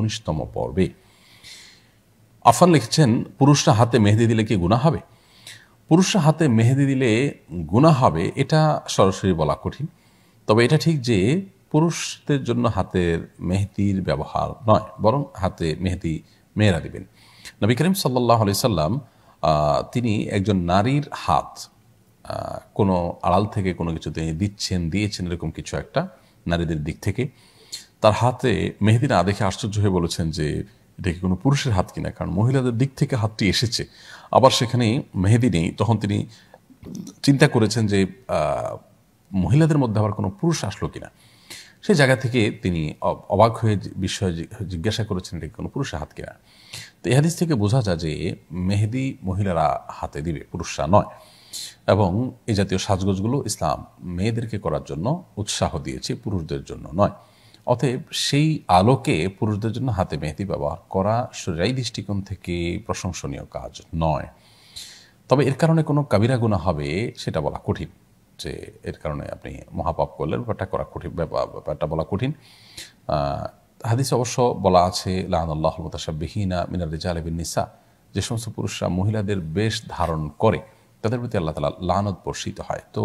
উনিশতম পর্বে আফান লিখেছেন পুরুষরা হাতে মেহেদি দিলে কি গুণা হবে পুরুষরা হাতে মেহেদি দিলে গুণা হবে এটা সরাসরি বলা কঠিন তবে এটা ঠিক যে পুরুষদের জন্য হাতের মেহেদির ব্যবহার নয় বরং হাতে মেহেদি মেয়েরা দিবেন নবী করিম সাল্লাহ আলি সাল্লাম তিনি একজন নারীর হাত কোনো আড়াল থেকে কোনো কিছু তিনি দিচ্ছেন দিয়েছেন এরকম কিছু একটা নারীদের দিক থেকে তার হাতে মেহেদি না দেখে আশ্চর্য হয়ে বলেছেন যে এটা কি কোনো পুরুষের হাত কিনা কারণ মহিলাদের দিক থেকে হাতটি এসেছে আবার সেখানে মেহেদি নেই তখন তিনি চিন্তা করেছেন যে মহিলাদের মধ্যে আবার কোনো পুরুষ আসলো কিনা সেই জায়গা থেকে তিনি অবাক হয়ে বিষয়ে জিজ্ঞাসা করেছেন এটা কোনো পুরুষের হাত কিনা তো এ হাদিস থেকে বোঝা যায় যে মেহেদি মহিলারা হাতে দিবে পুরুষরা নয় এবং এই জাতীয় সাজগোজগুলো ইসলাম মেয়েদেরকে করার জন্য উৎসাহ দিয়েছে পুরুষদের জন্য নয় অতএব সেই আলোকে পুরুষদের জন্য হাতে মেহেদি ব্যবহার করা সেই দৃষ্টিকোণ থেকে প্রশংসনীয় কাজ নয় তবে এর কারণে কোনো কাবিরা গুণা হবে সেটা বলা কঠিন যে এর কারণে আপনি মহাপাপ করলেন ব্যাপারটা করা কঠিন ব্যাপারটা বলা কঠিন হাদিস অবশ্য বলা আছে লাহানুল্লাহ মোতাসাবিহীনা মিনার রেজা আলবিন নিসা যে সমস্ত পুরুষরা মহিলাদের বেশ ধারণ করে তাদের প্রতি আল্লাহ তালা লানত বর্ষিত হয় তো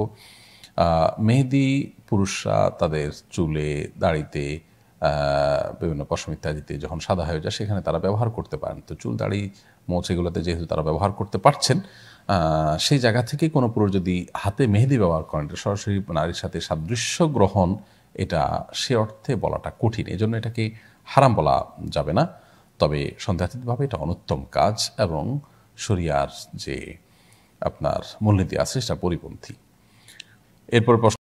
মেহেদি পুরুষরা তাদের চুলে দাড়িতে বিভিন্ন পশম ইত্যাদিতে যখন সাদা হয়ে যায় সেখানে তারা ব্যবহার করতে পারেন তো চুল দাড়ি মোচ এগুলোতে যেহেতু তারা ব্যবহার করতে পারছেন সেই জায়গা থেকে কোনো পুরুষ যদি হাতে মেহেদি ব্যবহার করেন সরাসরি নারীর সাথে সাদৃশ্য গ্রহণ এটা সে অর্থে বলাটা কঠিন এজন্য এটাকে হারাম বলা যাবে না তবে সন্দেহাতীতভাবে এটা অনুত্তম কাজ এবং শরিয়ার যে আপনার মূলনীতি আছে সেটা পরিপন্থী el propósito.